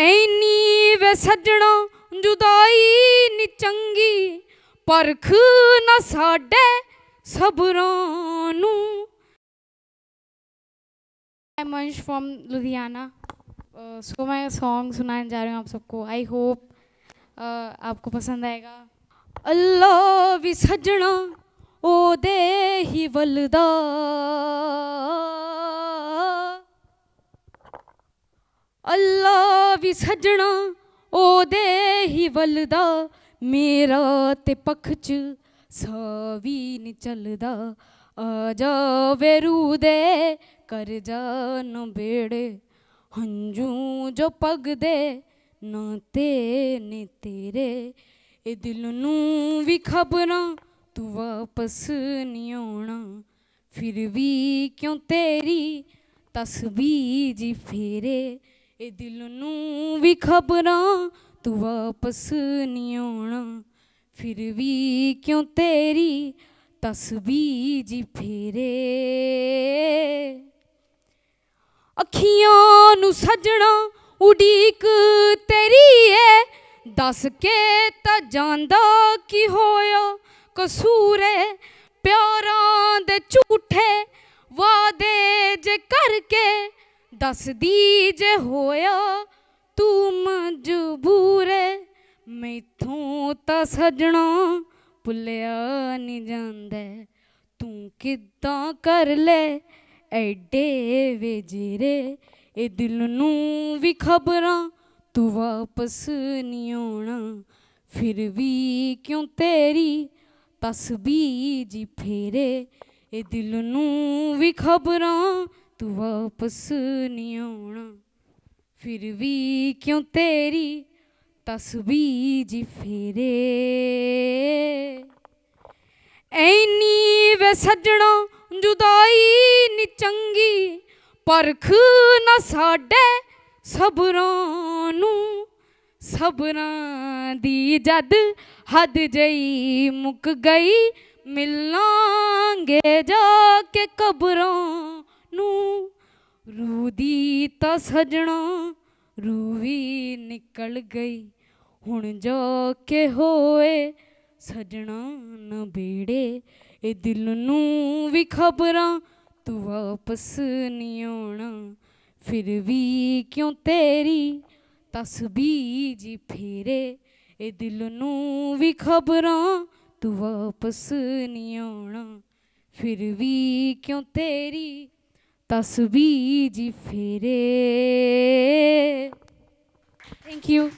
ਐਨੀ ਵੇ ਛੱਡਣਾ ਜੁਦਾਈ ਨੀ ਚੰਗੀ ਪਰਖ ਨਾ ਸਾਡੇ ਸਬਰਾਂ आई मंश फ्रॉम लुधियाना सो मैं सॉन्ग सुनाने जा रही हूँ आप सबको आई होप uh, आपको पसंद आएगा अल्लाह भी सजना ओ दे ही वलदा ਅੱਲਾ ਵੀ ਸੱਜਣਾ ਉਹਦੇ ਹੀ ਵਲਦਾ ਮੇਰਾ ਤੇ ਪੱਖ ਚ ਸਵੀ ਨ ਚੱਲਦਾ ਆ ਵੇ ਰੂ ਦੇ ਕਰ ਜਾਨ ਬੇੜੇ ਹੰਝੂ ਜੋ ਪਗ ਦੇ ਨਾ ਤੇ ਨੇ ਤੇਰੇ ਇਹ ਦਿਲ ਨੂੰ ਵੀ ਖਬਰਾਂ ਤੂੰ ਵਾਪਸ ਨਹੀਂ ਆਉਣਾ ਫਿਰ ਵੀ ਕਿਉਂ ਤੇਰੀ ਤਸਵੀਰ ਜੀ ਫੇਰੇ ਇਹ ਦਿਲ ਨੂੰ ਵੀ ਖਬਰਾਂ ਤੂੰ ਵਾਪਸ ਨਹੀਂ ਆਉਣਾ ਫਿਰ ਵੀ ਕਿਉਂ ਤੇਰੀ ਤਸਵੀਰ ਜੀ ਫੇਰੇ ਅੱਖੀਆਂ ਨੂੰ ਸਜਣਾ ਉਡੀਕ ਤੇਰੀ ਏ ਦੱਸ ਕੇ ਤਾਂ ਜਾਂਦਾ ਕੀ ਹੋਇਆ ਕਸੂਰੇ ਪਿਆਰਾਂ ਦੇ ਝੂਠੇ ਵਾਦੇ ਜੇ ਕਰਕੇ ਦੱਸਦੀ ਜੇ ਹੋਇਆ ਤੂੰ ਮਜਬੂਰ ਮੈਥੋਂ ਤਾਂ ਸਜਣਾ ਭੁੱਲਿਆ ਨਹੀਂ ਜਾਂਦਾ ਤੂੰ ਕਿਦਾਂ ਕਰ ਲੈ ਐਡੇ ਵੇ ਇਹ ਦਿਲ ਨੂੰ ਵੀ ਖਬਰਾਂ ਤੂੰ ਵਾਪਸ ਨਹੀਂ ਆਉਣਾ ਫਿਰ ਵੀ ਕਿਉਂ ਤੇਰੀ ਤਸਬੀਹ ਜੀ ਫੇਰੇ ਇਹ ਦਿਲ ਨੂੰ ਵੀ ਖਬਰਾਂ ਤੂੰ ਵਾਪਸ ਨਹੀਂ ਆਉਣਾ ਫਿਰ ਵੀ ਕਿਉਂ ਤੇਰੀ ਤਸਬੀਹ ਜੀ ਫੇਰੇ ਐਨੀ ਵੇ ਸੱਜਣਾ ਜੁਦਾਈ ਨੀ ਚੰਗੀ ਪਰਖ ਨਾ ਸਾਡੇ ਸਬਰਾਂ ਨੂੰ ਸਬਰਾਂ ਦੀ ਜਦ ਹੱਦ ਜਈ ਮੁੱਕ ਗਈ ਮਿਲਾਂਗੇ ਜਾ ਕੇ ਕਬਰਾਂ ਨੂੰ ਰੂਦੀ ਤਾਂ ਸਜਣਾ ਰੂਵੀ ਨਿਕਲ ਗਈ ਹੁਣ ਜੋ ਕੇ ਹੋਏ ਸਜਣਾ ਨ ਬੇੜੇ ਇਹ ਦਿਲ ਨੂੰ ਵੀ ਖਬਰਾਂ ਤੂੰ ਵਾਪਸ ਨਹੀਂ ਆਉਣਾ ਫਿਰ ਵੀ ਕਿਉਂ ਤੇਰੀ ਤਸਬੀਹ ਜੀ ਫੇਰੇ ਇਹ ਦਿਲ ਨੂੰ ਵੀ ਖਬਰਾਂ ਤੂੰ ਵਾਪਸ ਨਹੀਂ ਆਉਣਾ ਫਿਰ ਵੀ ਕਿਉਂ ਤੇਰੀ तस्वीज फेरे थैंक यू